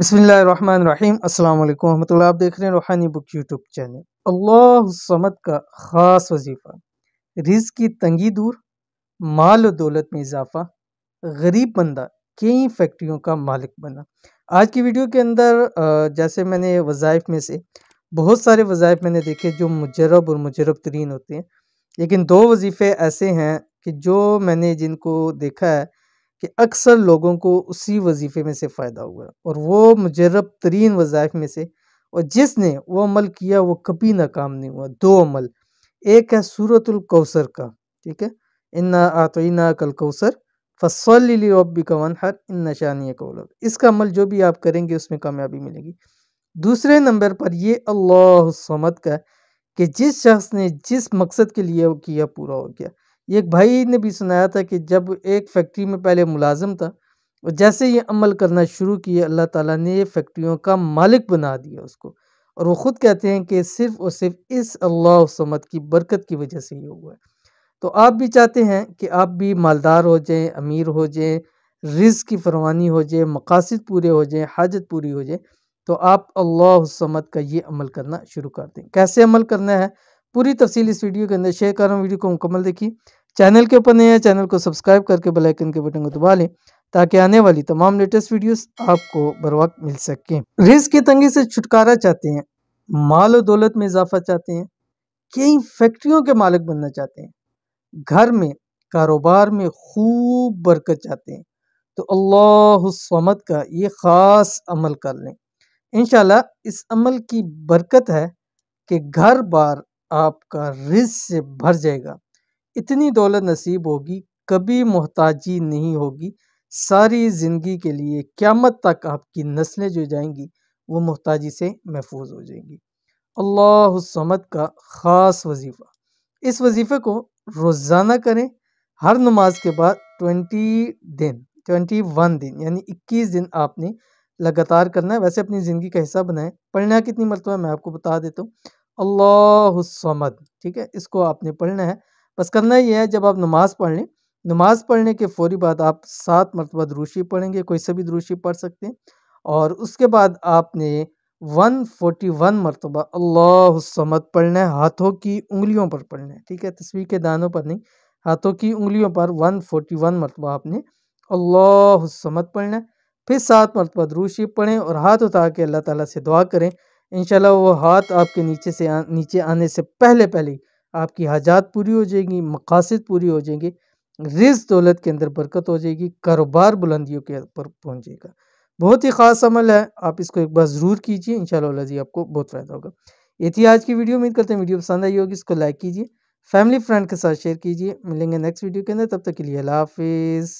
بسم اللہ الرحمن الرحیم السلام علیکم ورحمۃ اللہ آپ دیکھ رہے ہیں روحانی بک یوٹیوب چینل اللہ حسمت کا خاص وظیفہ رزق کی تنگی دور مال و دولت میں اضافہ غریب بندہ کئی فیکٹریوں کا مالک بنا آج کی ویڈیو کے اندر جیسے میں نے وظائف میں سے بہت سارے وظائف میں نے دیکھے جو مجرب اور مجرب ترین ہوتے ہیں لیکن دو وظیفے ایسے ہیں کہ جو میں نے جن کو دیکھا ہے کہ اکثر لوگوں کو اسی وظیفے میں سے فائدہ ہوا اور وہ مجرب ترین وظائف میں سے اور جس نے وہ عمل کیا وہ کبھی ناکام نہیں ہوا دو عمل ایک ہے سورت الکوثر کا ٹھیک ہے انا ناطوینا کل کو اس کا عمل جو بھی آپ کریں گے اس میں کامیابی ملے گی دوسرے نمبر پر یہ اللہ سمت کا کہ جس شخص نے جس مقصد کے لیے وہ کیا پورا ہو گیا ایک بھائی نے بھی سنایا تھا کہ جب ایک فیکٹری میں پہلے ملازم تھا اور جیسے یہ عمل کرنا شروع کیے اللہ تعالیٰ نے یہ فیکٹریوں کا مالک بنا دیا اس کو اور وہ خود کہتے ہیں کہ صرف اور صرف اس اللہ سمت کی برکت کی وجہ سے یہ ہوا ہے تو آپ بھی چاہتے ہیں کہ آپ بھی مالدار ہو جائیں امیر ہو جائیں رز کی فروانی ہو جائے مقاصد پورے ہو جائیں حاجت پوری ہو جائے تو آپ اللہ سمت کا یہ عمل کرنا شروع کر دیں کیسے عمل کرنا ہے پوری تفصیل اس ویڈیو کے اندر شیئر کر رہا ہوں ویڈیو کو مکمل دیکھیں چینل کے اوپر نئے ہیں چینل کو سبسکرائب کر کے کے بٹن کو دبا لیں تاکہ آنے والی تمام لیٹسٹ ویڈیوز آپ کو بروقت مل سکیں رزق کی تنگی سے چھٹکارا چاہتے ہیں مال و دولت میں اضافہ چاہتے ہیں کئی فیکٹریوں کے مالک بننا چاہتے ہیں گھر میں کاروبار میں خوب برکت چاہتے ہیں تو اللہ الصمد کا یہ خاص عمل کر لیں انشاءاللہ اس عمل کی برکت ہے کہ گھر بار آپ کا رزق سے بھر جائے گا اتنی دولت نصیب ہوگی کبھی محتاجی نہیں ہوگی ساری زندگی کے لیے قیامت تک آپ کی نسلیں جو جائیں گی وہ محتاجی سے محفوظ ہو جائیں گی اللہ حسمد کا خاص وظیفہ اس وظیفے کو روزانہ کریں ہر نماز کے بعد ٹوینٹی دن ٹوینٹی ون دن یعنی اکیس دن آپ نے لگاتار کرنا ہے ویسے اپنی زندگی کا حصہ بنائیں پڑھنا کتنی مرتبہ میں آپ کو بتا دیتا ہوں اللہ حسمد ٹھیک ہے اس کو آپ نے پڑھنا ہے بس کرنا یہ ہے جب آپ نماز پڑھ لیں نماز پڑھنے کے فوری بعد آپ سات مرتبہ دروشی پڑھیں گے کوئی سبھی دروشی پڑھ سکتے ہیں اور اس کے بعد آپ نے ون فورٹی ون مرتبہ اللہ حسمت پڑھنا ہے ہاتھوں کی انگلیوں پر پڑھنا ہے ٹھیک ہے تصویر کے دانوں پر نہیں ہاتھوں کی انگلیوں پر ون فورٹی ون مرتبہ آپ نے اللہ حسمت پڑھنا ہے پھر سات مرتبہ دروشی پڑھیں اور ہاتھ اٹھا کے اللہ تعالیٰ سے دعا کریں انشاءاللہ وہ ہاتھ آپ کے نیچے سے نیچے آنے سے پہلے پہلے آپ کی حاجات پوری ہو جائیں گی مقاصد پوری ہو جائیں گی رز دولت کے اندر برکت ہو جائے گی کاروبار بلندیوں کے پر پہنچ جائے گا بہت ہی خاص عمل ہے آپ اس کو ایک بار ضرور کیجیے انشاءاللہ اللہ جی آپ کو بہت فائدہ ہوگا یہ تھی آج کی ویڈیو امید کرتے ہیں ویڈیو پسند آئی ہوگی اس کو لائک کیجیے فیملی فرینڈ کے ساتھ شیئر کیجیے ملیں گے نیکسٹ ویڈیو کے اندر تب تک کے لیے اللہ حافظ